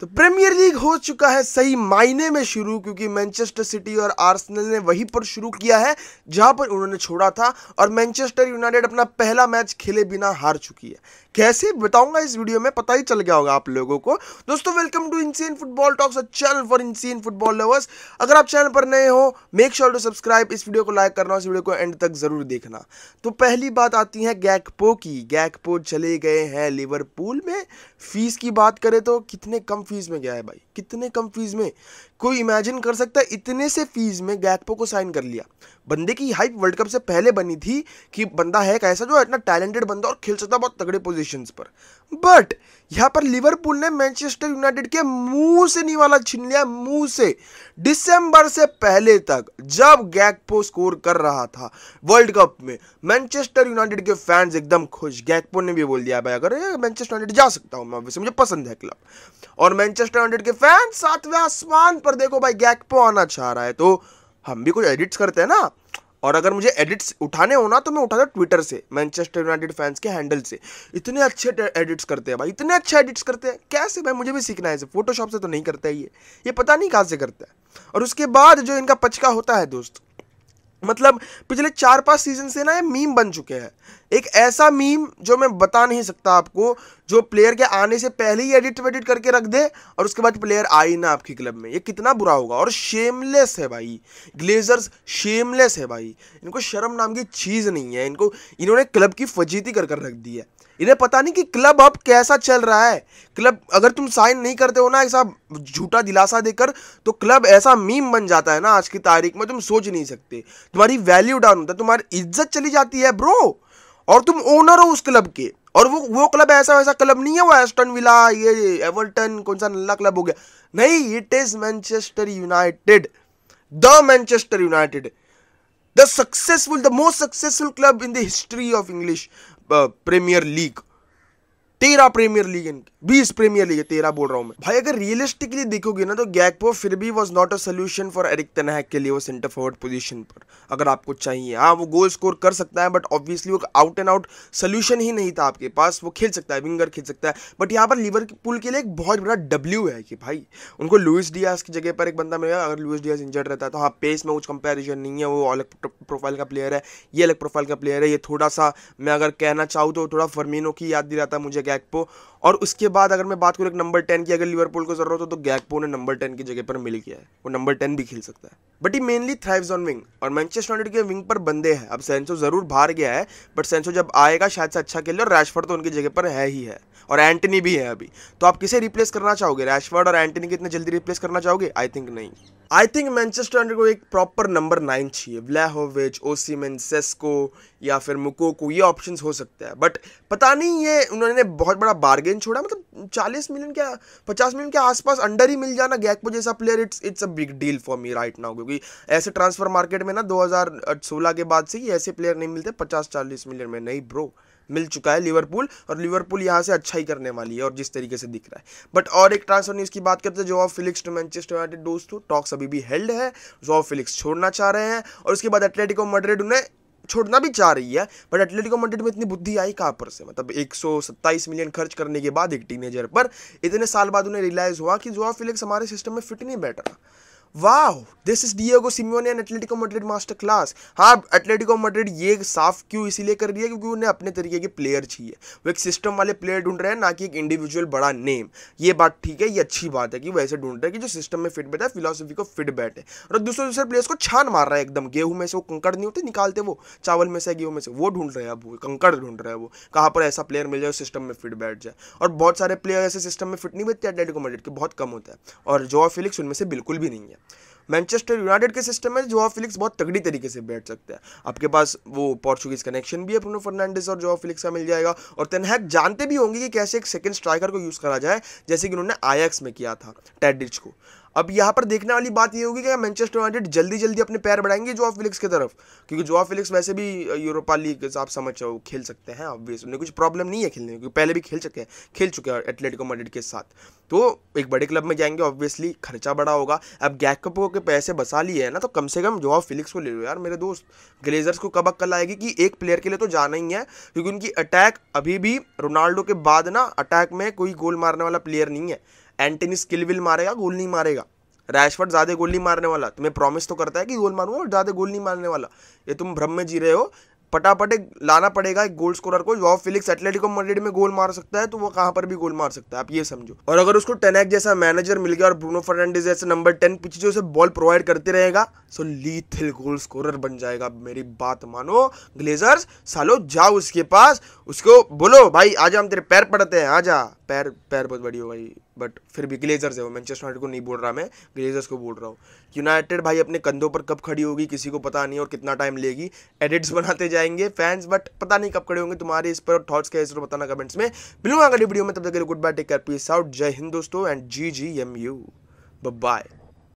तो premiere league हो चुका है सही मायने में शुरू क्योंकि मैनचेस्टर सिटी और आर्सेनल ने वहीं पर शुरू किया है जहां पर उन्होंने छोड़ा था और मैनचेस्टर यूनाइटेड अपना पहला मैच खेले बिना हार चुकी है कैसे बताऊंगा इस वीडियो में पता ही चल गया होगा आप लोगों को दोस्तों welcome to Indian football talks a channel for Indian football lovers अगर आप चैनल पर नए हो मेक श्योर टू सब्सक्राइब इस वीडियो को लाइक करना इस वीडियो को एंड तक जरूर देखना तो पहली बात आती है गैकपो की गैकपो चले गए हैं लिवरपूल में फीस की बात करें तो कितने कम फीस में गया है भाई कितने कम फीस में कोई इमेजिन कर सकता है इतने से फीस में गैकपो को साइन कर लिया बंदे की हाइप वर्ल्ड कप से पहले बनी थी कि बंदा है कैसा जो इतना टैलेंटेड बंदा और खेल सकता बहुत तगड़े पोजिशन पर बट यहाँ पर लिवरपूल ने मैनचेस्टर यूनाइटेड के मुंह से निवाला छीन लिया मुंह से दिसंबर से पहले तक जब गैकपो स्कोर कर रहा था वर्ल्ड कप में मैनचेस्टर यूनाइटेड के फैंस एकदम खुश गैकपो ने भी बोल दिया भाई अगर मैनचेस्टर यूनाइटेड जा सकता हूँ मैं वैसे मुझे पसंद है क्लब और मैनचेस्टर यूनाइटेड के फैन सातवें आसमान पर पर देखो भाई गैक पो आना चाह रहा है तो हम भी कुछ एडिट्स करते हैं ना और अगर मुझे एडिट्स उठाने हो ना तो मैं उठाता ट्विटर से मैनचेस्टर यूनाइटेड फैंस के हैंडल से इतने अच्छे एडिट्स करते हैं भाई इतने अच्छे एडिट्स करते हैं कैसे भाई मुझे भी सीखना है फोटोशॉप से तो नहीं करता है ये ये पता नहीं कहाँ से करता है और उसके बाद जो इनका पचका होता है दोस्त मतलब पिछले चार पांच सीजन से ना ये मीम बन चुके हैं एक ऐसा मीम जो मैं बता नहीं सकता आपको जो प्लेयर के आने से पहले ही एडिट वेडिट करके रख दे और उसके बाद प्लेयर आई ना आपकी क्लब में ये कितना बुरा होगा और शेमलेस है भाई ग्लेजर्स शेमलेस है भाई इनको शर्म नाम की चीज़ नहीं है इनको इन्होंने क्लब की फजीती कर कर रख दी है इन्हें पता नहीं कि क्लब अब कैसा चल रहा है क्लब अगर तुम साइन नहीं करते हो ना ऐसा झूठा दिलासा देकर तो क्लब ऐसा मीम बन जाता है ना आज की तारीख में तुम सोच नहीं सकते तुम्हारी वैल्यू डाउन होता है तुम्हारी इज्जत चली जाती है ब्रो और तुम ओनर हो उस क्लब के और वो वो क्लब ऐसा वैसा क्लब नहीं है वो एस्टन विला ये एवर्टन कौन सा नल्ला क्लब हो गया नहीं it is Manchester United the Manchester United the successful the most successful club in the history of English Premier League तेरह प्रीमियर लीग इनकी बीस प्रीमियर लीग तेरह बोल रहा हूँ मैं भाई अगर रियलिस्टिकली देखोगे ना तो गैकपो फिर भी was not a solution for Erik ten Hag के लिए वो सेंटर फॉरवर्ड पोजीशन पर अगर आपको चाहिए हाँ वो गोल स्कोर कर सकता है बट ऑब्वियसली वो आउट एंड आउट सोल्यूशन ही नहीं था आपके पास वो खेल सकता है विंगर खेल सकता है बट यहाँ पर लीवर पुल के लिए एक बहुत बड़ा डब्ल्यू है कि भाई उनको लुइस डियाज की जगह पर एक बंदा मिलेगा अगर लुइस डियाज इंजर्ड रहता है तो हाँ पेस में कुछ कंपेरिजन नहीं है वो अलग प्रोफाइल का प्लेयर है ये अलग प्रोफाइल का प्लेयर है ये थोड़ा सा मैं अगर कहना चाहूँ तो थोड़ा फर्मीनों की याद दिलाता है मुझे দেখব और उसके बाद अगर मैं बात करूँ एक नंबर टेन की अगर लिवरपूल को जरूरत हो तो गैकपो ने नंबर टेन की जगह पर मिल गया है वो नंबर टेन भी खेल सकता है but he mainly thrives on wing और मैनचेस्टर यूनाइटेड के विंग पर बंदे हैं अब सेंसो जरूर भार गया है बट सेंसो जब आएगा शायद से अच्छा खेले और रैशफर्ड तो उनकी जगह पर है ही है और एंटनी भी है अभी तो आप किसे रिप्लेस करना चाहोगे रैशफर्ड और एंटनी कितने जल्दी रिप्लेस करना चाहोगे आई थिंक नहीं आई थिंक मैनचेस्टर यूनाइटेड को एक प्रॉपर नंबर नाइन चाहिए व्लाहोविच ओसीमेन सेस्को या फिर मुकोको ये ऑप्शन हो सकते हैं बट पता नहीं ये उन्होंने बहुत बड़ा बार्गेन गेंद छोड़ा मतलब चालीस मिलियन क्या पचास मिलियन के आसपास अंडर ही मिल जाना गैकपो जैसा player it's it's a big deal for me right now क्योंकि ऐसे ट्रांसफर मार्केट में ना दो के बाद से ही ऐसे प्लेयर नहीं मिलते पचास चालीस मिलियन में नहीं ब्रो मिल चुका है लिवरपूल और लिवरपूल यहाँ से अच्छा ही करने वाली है और जिस तरीके से दिख रहा है बट और एक ट्रांसफर न्यूज़ की बात करते हैं जो ऑफ फिलिक्स टू मैनचेस्टर यूनाइटेड दोस्तों टॉक्स अभी भी हेल्ड है जो ऑफ फिलिक्स छोड़ना चाह रहे हैं और उसके बाद एटलेटिको मड्रिड उन्हें छोड़ना भी चाह रही है बट एटलेटिको मैड्रिड में इतनी बुद्धि आई कहाँ पर से मतलब एक मिलियन खर्च करने के बाद एक टीनेजर पर इतने साल बाद उन्हें रियलाइज़ हुआ कि जो फिलिक्स हमारे सिस्टम में फिट नहीं बैठ रहा वाह this is Diego Simeone and Atletico Madrid master class हाँ एटलेटिको मड्रिड ये साफ क्यों इसीलिए कर रही है क्योंकि उन्हें अपने तरीके के प्लेयर चाहिए वो एक सिस्टम वाले प्लेयर ढूंढ रहे हैं ना कि एक इंडिविजुअल बड़ा नेम ये बात ठीक है ये अच्छी बात है कि वैसे ढूंढ रहे हैं कि जो सिस्टम में फिट बैठे है फिलोसफी को फिट बैठे और दूसरे दूसरे प्लेयर्स को छान मार रहा है एकदम गेहूं में से वो कंकड़ नहीं होते निकालते वो चावल में से गेहूं में से वो ढूंढ रहे हैं अब वो कंकड़ ढूंढ रहे हैं वो कहाँ पर ऐसा प्लेयर मिल जाए सिस्टम में फिट बैठ जाए और बहुत सारे प्लेयर ऐसे सिस्टम में फिट नहीं बैठते एटलेटिको मड्रिड के बहुत कम होता है और जो फिलिक्स उनमें से बिल्कुल भी नहीं है मैनचेस्टर यूनाइटेड के सिस्टम में जोआ फिलिक्स बहुत तगड़ी तरीके से बैठ सकते हैं आपके पास वो पोर्चुगीज कनेक्शन भी है ब्रूनो फर्नांडिस और जोआ फिलिक्स का मिल जाएगा और तेनहैक जानते भी होंगे कि कैसे एक सेकंड स्ट्राइकर को यूज़ करा जाए जैसे कि उन्होंने आई में किया था टेडिच को अब यहाँ पर देखने वाली बात ये होगी कि मैनचेस्टर यूनाइटेड जल्दी जल्दी अपने पैर बढ़ाएंगे जो फिलिक्स की तरफ क्योंकि जोआ फिलिक्स वैसे भी यूरोपा लीग आप समझ खेल सकते हैं ऑब्वियस उन्हें कुछ प्रॉब्लम नहीं है खेलने क्योंकि पहले भी खेल चुके हैं खेल चुके हैं एटलेटिको मैडिड के साथ तो एक बड़े क्लब में जाएंगे ऑब्वियसली खर्चा बड़ा होगा अब गैकअपो के पैसे बसा लिए हैं ना तो कम से कम जोआ फिलिक्स को ले लो यार मेरे दोस्त ग्लेजर्स को कब अक्कल आएगी कि एक प्लेयर के लिए तो जाना ही है क्योंकि उनकी अटैक अभी भी रोनाल्डो के बाद ना अटैक में कोई गोल मारने वाला प्लेयर नहीं है एंटनी स्किल विल मारेगा गोल नहीं मारेगा रैशफर्ड ज़्यादा गोल नहीं मारने वाला तुम्हें प्रॉमिस तो करता है कि गोल मारूंगा और ज़्यादा गोल नहीं मारने वाला ये तुम भ्रम में जी रहे हो पटापट एक लाना पड़ेगा एक गोल स्कोरर को जॉब फिलिक्स एथलेटिको मंडेड में गोल मार सकता है तो वो कहाँ पर भी गोल मार सकता है आप ये समझो और अगर उसको टेनैक जैसा मैनेजर मिल गया और ब्रूनो फर्नांडिस जैसे नंबर टेन पीछे जो उसे बॉल प्रोवाइड करते रहेगा सो लीथिल गोल स्कोरर बन जाएगा मेरी बात मानो ग्लेजर्स सालो जाओ उसके पास उसको बोलो भाई आजा हम तेरे पैर पड़ते हैं आजा पैर पैर बहुत बड़ी हो गई बट फिर भी ग्लेजर्स है वो मैनचेस्टर यूनाइटेड को नहीं बोल रहा मैं ग्लेजर्स को बोल रहा हूँ यूनाइटेड भाई अपने कंधों पर कब खड़ी होगी किसी को पता नहीं और कितना टाइम लेगी एडिट्स बनाते जाएंगे फैंस बट पता नहीं कब खड़े होंगे तुम्हारे इस पर थॉट्स क्या इस पर बताना कमेंट्स में मिलूंगा अगली वीडियो में तब तक के लिए goodbye take care peace out Jai Hind दोस्तों and G G M U bye